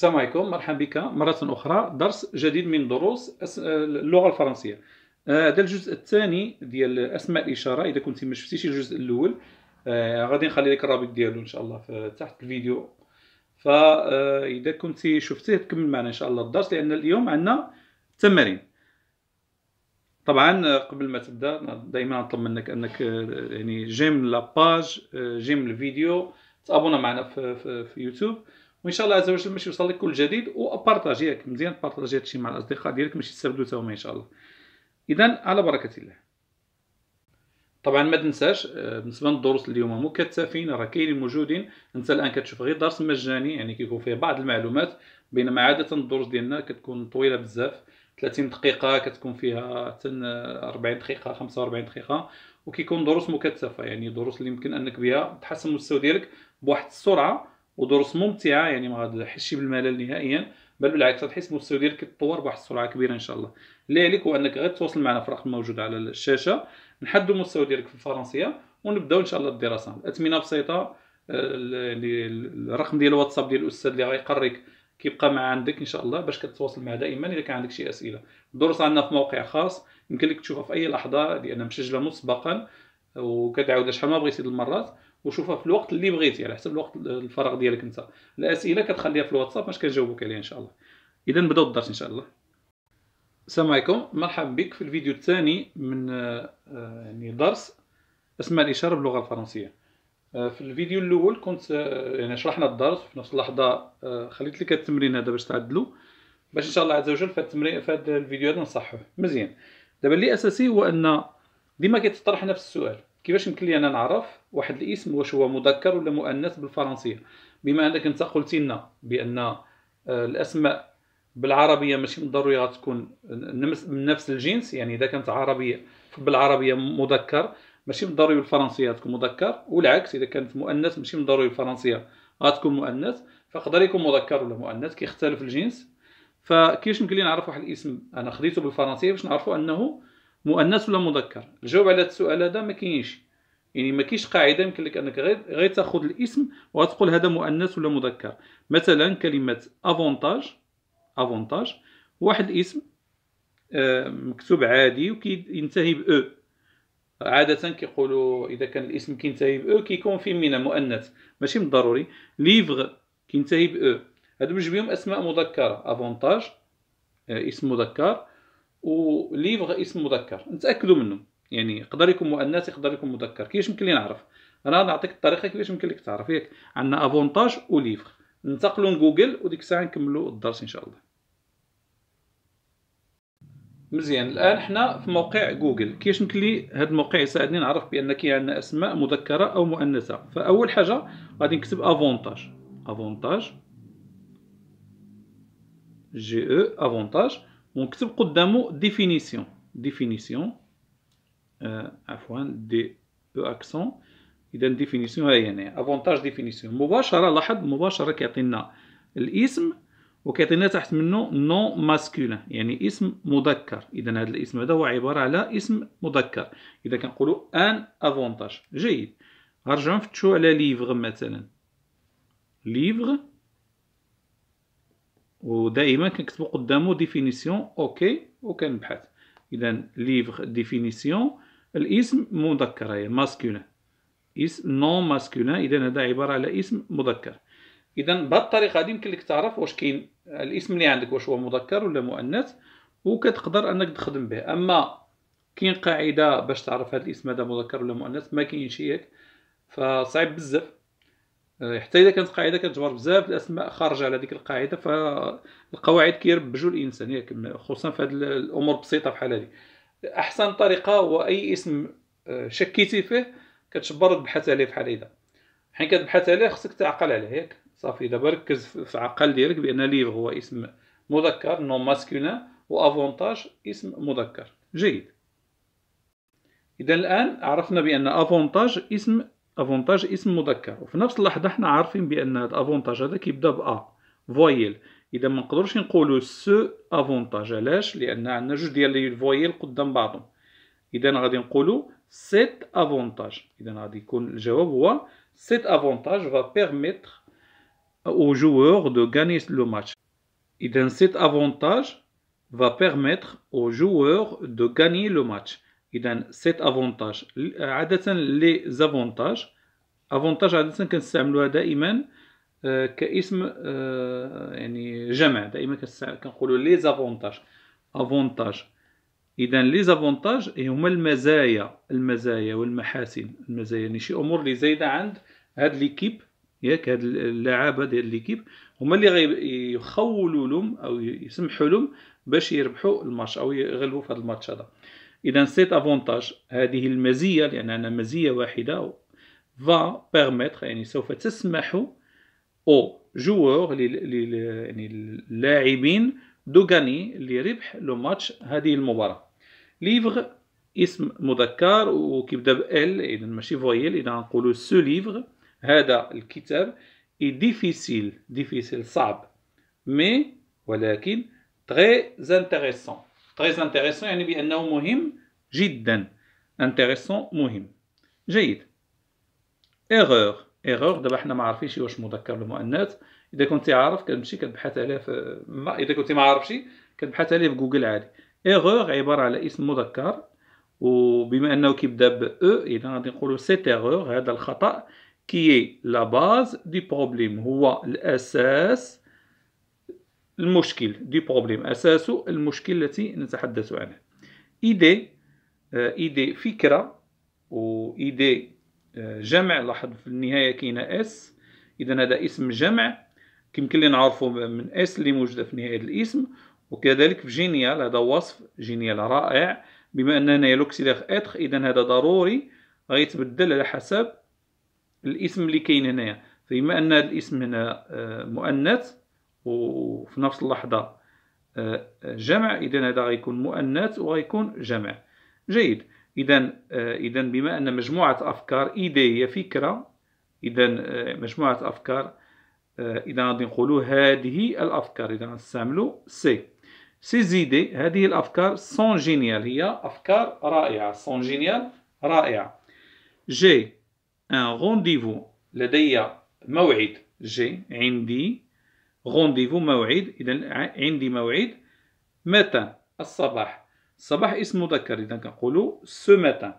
السلام عليكم مرحبا بك مرة أخرى درس جديد من دروس اللغة الفرنسية آه، هذا الجزء الثاني ديال أسماء الإشارة إذا كنت ما شفتيش الجزء الأول آه، غادي نخلي لك الرابط ديالو إن شاء الله تحت الفيديو فإذا آه، كنت شفتيه تكمل معنا إن شاء الله الدرس لأن اليوم عندنا تمارين طبعا قبل ما تبدا دائما نطلب منك انك يعني جيم لاباج جيم الفيديو تابونا معنا في, في, في يوتيوب وان شاء الله عز وجل باش يوصل لك كل جديد وبارطاجي ياك مزيان بارطاجي هادشي مع الاصدقاء ديالك باش يستافدو تا هما ان شاء الله اذا على بركه الله طبعا ما تنساش آه، بالنسبه للدروس اليوم مكثفين راه كاينين موجودين انت الان كتشوف غير درس مجاني يعني كيكون فيه بعض المعلومات بينما عاده الدروس ديالنا كتكون طويله بزاف 30 دقيقه كتكون فيها حتى 40 دقيقه 45 دقيقه وكيكون دروس مكثفه يعني دروس اللي يمكن انك بها تحسن المستوى ديالك بواحد السرعه ودروس ممتعه يعني ما تحسش بالملل نهائيا بل بالعكس غتحس بالمستوى ديالك كيتطور بواحد السرعه كبيره ان شاء الله اللي عليك هو انك تواصل معنا في الرقم الموجود على الشاشه نحدو المستوى ديالك في الفرنسيه ونبداو ان شاء الله الدراسه الاثمنه بسيطه آه، الرقم ديال الواتساب ديال الاستاذ اللي غيقريك كيبقى مع عندك ان شاء الله باش كتواصل معاه دائما اذا كان عندك شي اسئله الدروس عندنا في موقع خاص يمكن لك تشوفها في اي لحظه لانها مسجله مسبقا وكتعاودها شحال ما بغيتي المرات وشوفها في الوقت اللي بغيتي يعني على حسب الوقت الفراغ ديالك انت الاسئله كتخليها في الواتساب باش كنجاوبك عليها ان شاء الله اذا نبداو الدرس ان شاء الله السلام عليكم مرحبا بك في الفيديو الثاني من آه، يعني درس اسماء الاشاره باللغه الفرنسيه آه، في الفيديو الاول كنت آه، يعني شرحنا الدرس في نفس اللحظه خليت لك التمرين هذا باش تعدلو باش ان شاء الله عز وجل في التمرين في هذا الفيديو هذا نصحوه مزيان دابا اللي اساسي هو ان ديما كيتطرح نفس السؤال كيفاش يمكن لي انا نعرف واحد الاسم واش هو مذكر ولا مؤنث بالفرنسيه بما انك انت قلت لنا بان آه، الاسماء بالعربيه ماشي بالضروري غتكون من نفس الجنس يعني اذا كانت عربيه بالعربيه مذكر ماشي بالضروري بالفرنسيه تكون مذكر والعكس اذا كانت مؤنث ماشي بالضروري بالفرنسيه غتكون مؤنث فقدر يكون مذكر ولا مؤنث كيختلف الجنس فكيفاش يمكن لي نعرف واحد الاسم انا خديته بالفرنسيه باش نعرفوا انه مؤنث ولا مذكر الجواب على هذا السؤال هذا ما كاينش يعني ما كاينش قاعده يمكن لك انك غير غير تاخذ الاسم وتقول هذا مؤنث ولا مذكر مثلا كلمه افونتاج افونتاج واحد الاسم آه، مكتوب عادي وكينتهي ب او عادة كيقولوا إذا كان الاسم كينتهي ب او كيكون من مؤنث ماشي من الضروري ليفغ كينتهي ب او هادو بجوج بهم أسماء مذكرة افونتاج آه، اسم مذكر وليفغ اسم مذكر نتاكدوا منه يعني يقدر يكون مؤنث يقدر يكون مذكر كيفاش يمكن لي نعرف انا نعطيك الطريقه كيفاش يمكن لك تعرف ياك عندنا افونتاج وليفغ ننتقلوا لجوجل وديك الساعه نكملوا الدرس ان شاء الله مزيان الان حنا في موقع جوجل كيفاش يمكن لي هذا الموقع يساعدني نعرف بان كاين عندنا اسماء مذكره او مؤنثه فاول حاجه غادي نكتب افونتاج افونتاج جي او افونتاج ونكتب قدامه ديفينيسيون ديفينيسيون آه عفوا دي او اكسون اذا ديفينيسيون ها هي هنا افونتاج ديفينيسيون مباشره لاحظ مباشره كيعطينا الاسم وكيعطينا تحت منه نو ماسكولين يعني اسم مذكر اذا هذا الاسم هذا هو عباره على اسم مذكر اذا كنقولوا ان افونتاج جيد نرجعوا نفتشو على ليفغ مثلا ليفغ ودائما كنكتبو قدامو ديفينيسيون اوكي وكنبحث اذا ليفغ ديفينيسيون الاسم مذكر هي يعني ماسكولين اسم نون ماسكولين اذا هذا عباره على اسم مذكر اذا بهذه الطريقه هذه يمكن لك تعرف واش كاين الاسم اللي عندك واش هو مذكر ولا مؤنث وكتقدر انك تخدم به اما كاين قاعده باش تعرف هذا الاسم هذا مذكر ولا مؤنث ما كاينش ياك فصعيب بزاف آه، حتى اذا كانت قاعده كتجبر بزاف الاسماء خارجه على ديك القاعده فالقواعد كيربجوا الانسان ياك خصوصا في هذه الامور البسيطه بحال هذه احسن طريقه هو اي اسم آه، شكيتي فيه كتجبر تبحث عليه بحال هذا حين كتبحث عليه خصك تعقل عليه ياك صافي دابا ركز في العقل ديالك بان ليف هو اسم مذكر نون ماسكولين وافونتاج اسم مذكر جيد اذا الان عرفنا بان افونتاج اسم افونتاج اسم مذكر وفي نفس اللحظه حنا عارفين بان هاد افونتاج هذا كيبدا ب ا فويل اذا ما نقدروش نقولوا سو افونتاج علاش لان عندنا جوج ديال لي فويل قدام بعضهم اذا غادي نقولوا سيت افونتاج اذا غادي يكون الجواب هو سيت افونتاج فا بيرميتر او جوور دو غاني لو ماتش اذا سيت افونتاج va permettre aux joueurs de gagner le match اذا سيت افونتاج عاده لي زافونتاج افونتاج عاده كنستعملوها دائما آه، كاسم آه، يعني جمع دائما كنقولوا لي زافونتاج افونتاج اذا لي زافونتاج هما المزايا المزايا والمحاسن المزايا يعني شي امور اللي زايده عند هاد ليكيب ياك هاد اللعابه ديال ليكيب هما اللي غيخولوا لهم او يسمحوا لهم باش يربحوا الماتش او يغلبوا في هاد الماتش هذا إذا سيت افونتاج هذه المزية لأنها مزية واحدة فا بيرميتر يعني سوف تسمح او جوور يعني اللاعبين دو غاني لربح لو ماتش هذه المباراة ليفغ اسم مذكر وكيبدا ال اذا ماشي فويل اذا نقولوا سو ليفغ هذا الكتاب اي ديفيسيل ديفيسيل صعب مي ولكن تري انتريسون très intéressant يعني بأنه مهم جدا intéressant مهم جيد erreur ايرور دابا حنا ما عارفينش واش مذكر ولا مؤنث اذا كنت عارف كتمشي كتبحث عليه في اذا كنت ما عارفش كتبحث عليه في جوجل عادي ايرور عباره على اسم مذكر وبما انه كيبدا ب او e، اذا غادي نقولوا سيت ايرور هذا الخطا كي لا باز دي بروبليم هو الاساس المشكل دي بروبليم أساسه المشكل التي نتحدث عنه إيدي آه، إيدي فكرة و ايدي آه، جمع لاحظ في النهاية كاينة اس إذا هذا اسم جمع كيمكن لي نعرفو من اس اللي موجودة في نهاية الاسم وكذلك في جينيال هذا وصف جينيال رائع بما أننا يلوكسيليغ اتر إذا هذا ضروري غيتبدل على حسب الاسم اللي كاين هنايا فبما أن الاسم هنا آه، مؤنث وفي نفس اللحظه آه، آه، جمع اذا هذا غيكون مؤنث وغيكون جمع جيد اذا آه، اذا بما ان مجموعه افكار ايدي هي فكره اذا مجموعه افكار اذا غادي نقولوا هذه الافكار اذا نستعملوا سي سي زيدي هذه الافكار سون جينيال هي افكار رائعه سون جينيال رائعه جي ان رونديفو لدي موعد جي عندي غونديفو موعد إذا عندي موعد متى الصباح الصباح اسم مذكر إذا كنقولو سو ماتان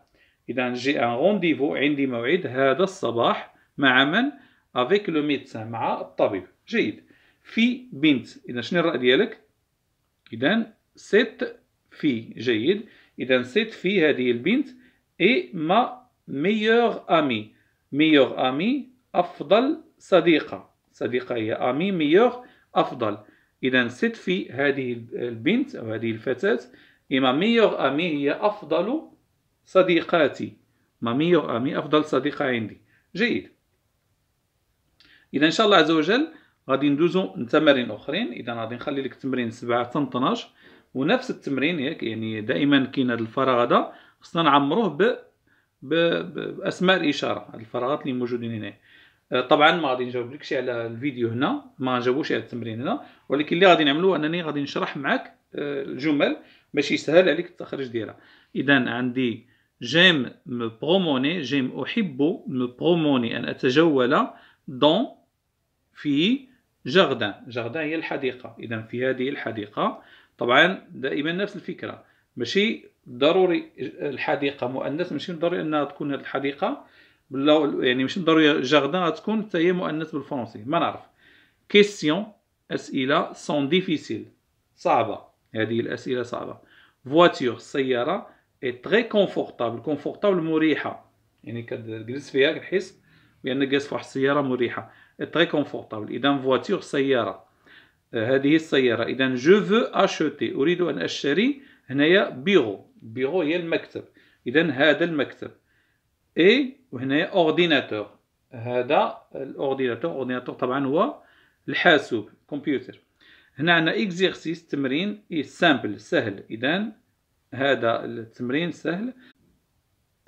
إذا جي أن غونديفو عندي موعد هذا الصباح مع من افيك لو ميدسان مع الطبيب جيد في بنت إذا شنو الراء ديالك إذا سيت في جيد إذا سيت في هذه البنت إي ما ميور أمي ميور أمي أفضل صديقة صديقة هي أمي ميور أفضل إذا ست في هذه البنت أو هذه الفتاة إما ميور أمي هي أفضل صديقاتي ما ميور أمي أفضل صديقة عندي جيد إذا إن شاء الله عز وجل غادي ندوزو لتمارين أخرين إذا غادي نخلي لك تمرين سبعة حتى 12 ونفس التمرين ياك يعني دائما كاين هذا الفراغ هذا خصنا نعمروه ب... ب... بأسماء الإشارة الفراغات اللي موجودين هنا آه، طبعا ما غادي نجاوب شي على الفيديو هنا ما نجاوبوش على التمرين هنا ولكن اللي غادي نعملو انني غادي نشرح معك آه، الجمل باش يسهل عليك التخرج ديالها اذا عندي جيم مو بروموني جيم احب مو بروموني ان اتجول دون في جاردان جاردان هي الحديقه اذا في هذه الحديقه طبعا دائما نفس الفكره ماشي ضروري الحديقه مؤنث ماشي ضروري انها تكون هذه الحديقه باللغه يعني ماشي ضروري جاردان غتكون حتى هي مؤنث بالفرنسي ما نعرف كيسيون اسئله سون ديفيسيل صعبه هذه الاسئله صعبه فواتور السياره اي تري كونفورطابل كونفورطابل مريحه يعني كتجلس فيها كتحس بانك جالس في واحد السياره مريحه اي تري كونفورطابل اذا فواتور سياره هذه السياره اذا جو فو اشوتي اريد ان اشتري هنايا بيرو بيرو هي المكتب اذا هذا المكتب اي وهنا اورديناتور هذا الاورديناتور اورديناتور طبعا هو الحاسوب كمبيوتر هنا عندنا اكزيرسيس تمرين سامبل إيه، سهل اذا هذا التمرين سهل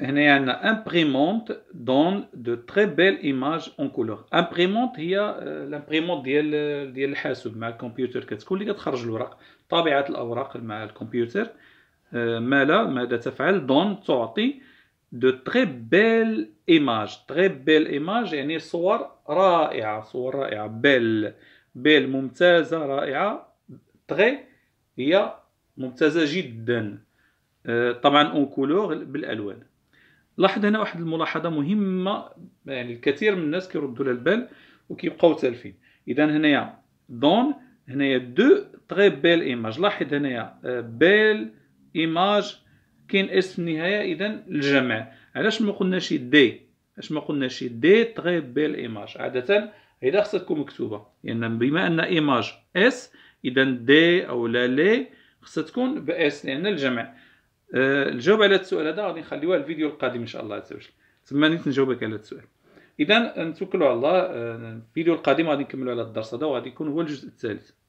هنا عندنا امبريمونت دون دو تري بيل ايماج اون كولور امبريمونت هي الامبريمونت آه، ديال ديال الحاسوب مع الكمبيوتر كتكون اللي كتخرج الورق طبيعه الاوراق مع الكمبيوتر آه، مالا ماذا تفعل دون تعطي دو تري بيل ايماج تري بيل ايماج يعني صور رائعه صور رائعه بيل بيل ممتازه رائعه تري هي ممتازه جدا آه، طبعا اون كولوغ بالالوان لاحظ هنا واحد الملاحظه مهمه يعني الكثير من الناس كيردوا لها البال وكيبقاو تالفين اذا هنايا دون هنايا دو تري بيل ايماج لاحظ هنايا بيل آه، ايماج كاين اس في النهايه اذا الجمع علاش ما قلناش دي علاش ما قلناش دي تغي بيل ايماج عاده هذا خصها تكون مكتوبه لان يعني بما ان ايماج اس اذا دي او لا لي خصها تكون باس لان الجمع أه الجواب على السؤال هذا غادي نخليوه الفيديو القادم ان شاء الله عز وجل نيت نجاوبك على السؤال اذا نتوكلوا على الله أه، الفيديو القادم غادي نكملوا على الدرس هذا وغادي يكون هو الجزء الثالث